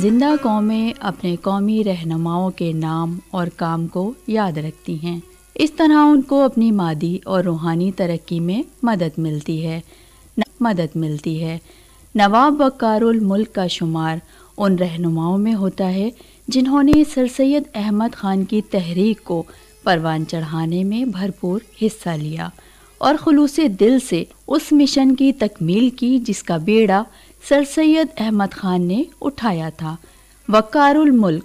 जिंदा कौमें अपने कौमी रहनुमाओं के नाम और काम को याद रखती हैं इस तरह उनको अपनी मादी और रूहानी तरक्की में मदद मिलती है मदद मिलती है नवाब वकारुल मुल्क का शुमार उन रहनुमाओं में होता है जिन्होंने सर सैद अहमद ख़ान की तहरीक को परवान चढ़ाने में भरपूर हिस्सा लिया और खलूस दिल से उस मिशन की तकमील की जिसका बेड़ा सर सैयद अहमद खान ने उठाया था वकारुल मुल्क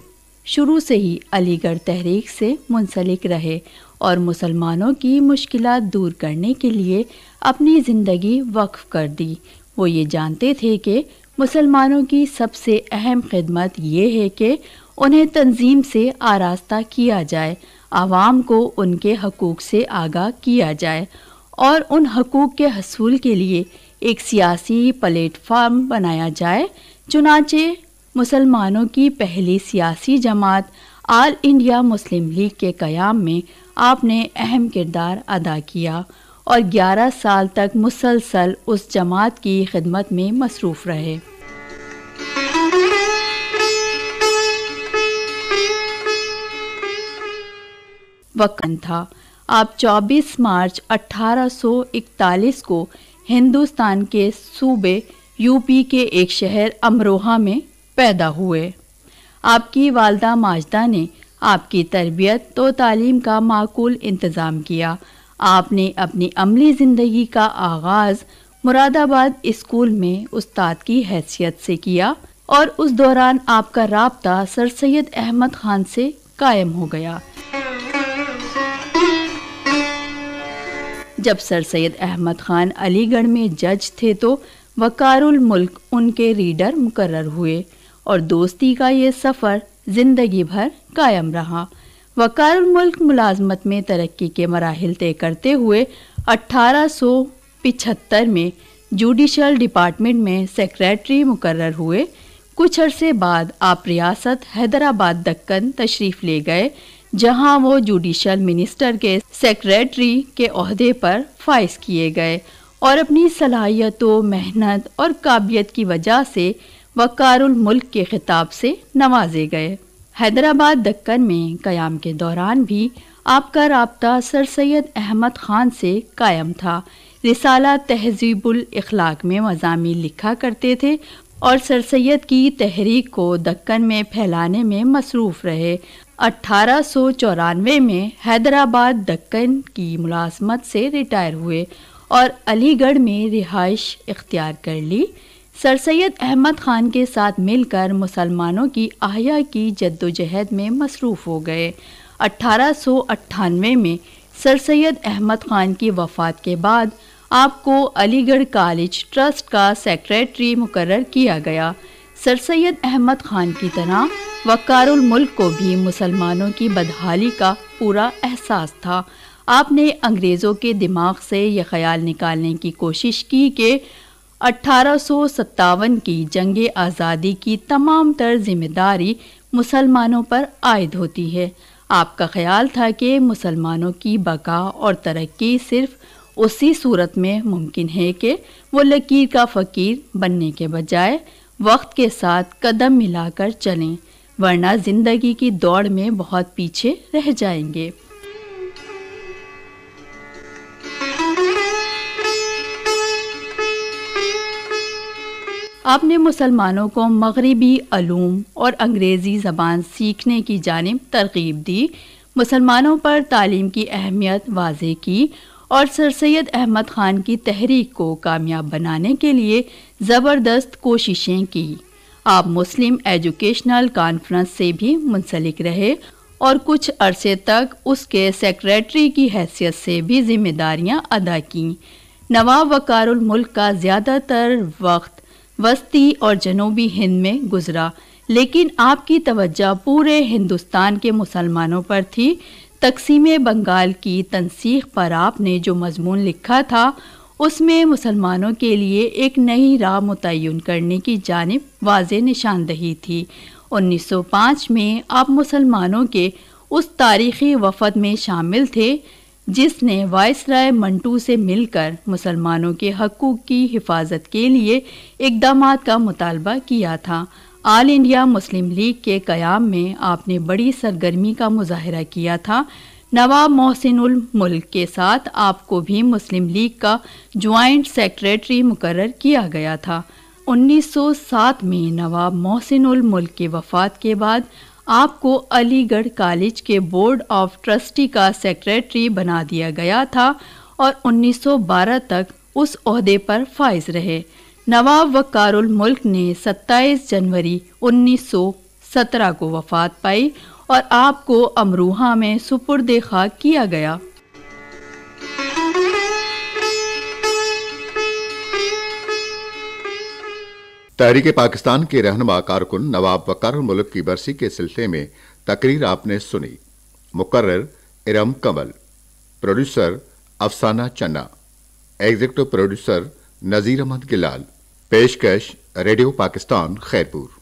शुरू से ही अलीगढ़ तहरीक से मुंसलिक रहे और मुसलमानों की मुश्किल दूर करने के लिए अपनी ज़िंदगी वक्फ कर दी वो ये जानते थे कि मुसलमानों की सबसे अहम खिदमत यह है कि उन्हें तंजीम से आरास्ता किया जाए आवाम को उनके हकूक़ से आगाह किया जाए और उन हकूक़ के हसूल के लिए एक सियासी प्लेटफार्म बनाया जाए चुनाचे मुसलमानों की पहली सियासी जमात आल इंडिया मुस्लिम लीग के क़याम में आपने अहम किरदार अदा किया और 11 साल तक मुसलसल उस जमात की खिदमत में मसरूफ़ रहे वक़्त था आप 24 मार्च 1841 को हिंदुस्तान के सूबे यूपी के एक शहर अमरोहा में पैदा हुए आपकी वालदा माजदा ने आपकी तरबियत तो तालीम का माकूल इंतज़ाम किया आपने अपनी अमली ज़िंदगी का आगाज़ मुरादाबाद स्कूल में उस्ताद की हैसियत से किया और उस दौरान आपका रबता सर सैद अहमद ख़ान से कायम हो गया जब सर सैद अहमद खान अलीगढ़ में जज थे तो वकारुल मुल्क उनके रीडर मुकर हुए और दोस्ती का ये सफ़र ज़िंदगी भर कायम रहा वकारुल मुल्क मुलाजमत में तरक्की के मराहल तय करते हुए 1875 में जुडिशल डिपार्टमेंट में सेक्रेटरी मुकर हुए कुछ अरसे बाद आप रियासत हैदराबाद दक्कन तशरीफ़ ले गए जहां वो जुडिशल मिनिस्टर के सेक्रेटरी के अहदे पर फाइज किए गए और अपनी सलाहियतों मेहनत और काबिलियत की वजह से वकारुल मुल्क के खिताब से नवाजे गए हैदराबाद दक्कन में क़याम के दौरान भी आपका रबता सर सैद अहमद ख़ान से कायम था रिसाला तहजीबुल इखलाक में मजामी लिखा करते थे और सर सैद की तहरीक को दक्कन में फैलाने में मसरूफ़ रहे अट्ठारह में हैदराबाद दक्कन की मुलाजमत से रिटायर हुए और अलीगढ़ में रिहाइश इख्तियार कर ली सर सैद अहमद ख़ान के साथ मिलकर मुसलमानों की आहिया की जद्दोजहद में मसरूफ़ हो गए अट्ठारह में सर सैद अहमद ख़ान की वफ़ात के बाद आपको अलीगढ़ कॉलेज ट्रस्ट का सेक्रेटरी मुकर किया गया सर सैद अहमद खान की तरह वकारुल मुल्क को भी मुसलमानों की बदहाली का पूरा एहसास था आपने अंग्रेज़ों के दिमाग से यह ख्याल निकालने की कोशिश की कि अठारह की जंग आज़ादी की तमाम तर जिम्मेदारी मुसलमानों पर आयद होती है आपका ख्याल था कि मुसलमानों की बका और तरक्की सिर्फ उसी सूरत में मुमकिन है कि वो लकीर का फ़कीर बनने के बजाय वक्त के साथ कदम मिलाकर चलें वरना ज़िंदगी की दौड़ में बहुत पीछे रह जाएंगे आपने मुसलमानों को मगरबी अलूम और अंग्रेज़ी ज़बान सीखने की जानब तरगीब दी मुसलमानों पर तालीम की अहमियत वाजे की और सर सैद अहमद ख़ान की तहरीक को कामयाब बनाने के लिए ज़बरदस्त कोशिशें की आप मुस्लिम एजुकेशनल कॉन्फ्रेंस से भी मुंसलिक रहे और कुछ अरसे तक उसके सेक्रेटरी की हैसियत से भी जिम्मेदारियां अदा की नवाब वकारुल मुल्क का ज़्यादातर वक्त वस्ती और जनूबी हिंद में गुजरा लेकिन आपकी तवज्जा पूरे हिंदुस्तान के मुसलमानों पर थी तकसीम बंगाल की तनसीख पर आपने जो मजमून लिखा था उसमें मुसलमानों के लिए एक नई राह मुतन करने की जानब वाज निशानदही थी 1905 में आप मुसलमानों के उस तारीखी वफद में शामिल थे जिसने वायस राय मंटू से मिलकर मुसलमानों के हकूक़ की हिफाजत के लिए इकदाम का मुतालबा किया था आल इंडिया मुस्लिम लीग के कयाम में आपने बड़ी सरगर्मी का मुजाहरा किया था नवाब मोहसिन मुल्क के साथ आपको भी मुस्लिम लीग का ज्वाइंट सेक्रेटरी मुकर किया गया था 1907 में नवाब मोहसिन मुल्क के वफात के बाद आपको अलीगढ़ कॉलेज के बोर्ड ऑफ ट्रस्टी का सेक्रेटरी बना दिया गया था और 1912 तक उस उसदे पर फाइज रहे नवाब वकारुल मुल्क ने 27 जनवरी 1917 को वफात पाई और आपको अमरोहा में सुपुर्द खाक किया गया तहरीक पाकिस्तान के रहनमा कारकुन नवाब वकार मुल्क की बरसी के सिलसिले में तकरीर आपने सुनी मुकर्र इरम कमल प्रोड्यूसर अफसाना चन्ना एग्जीक्यूटिव प्रोड्यूसर नज़ीर अहमद गिलाल पेशकश रेडियो पाकिस्तान खैरपुर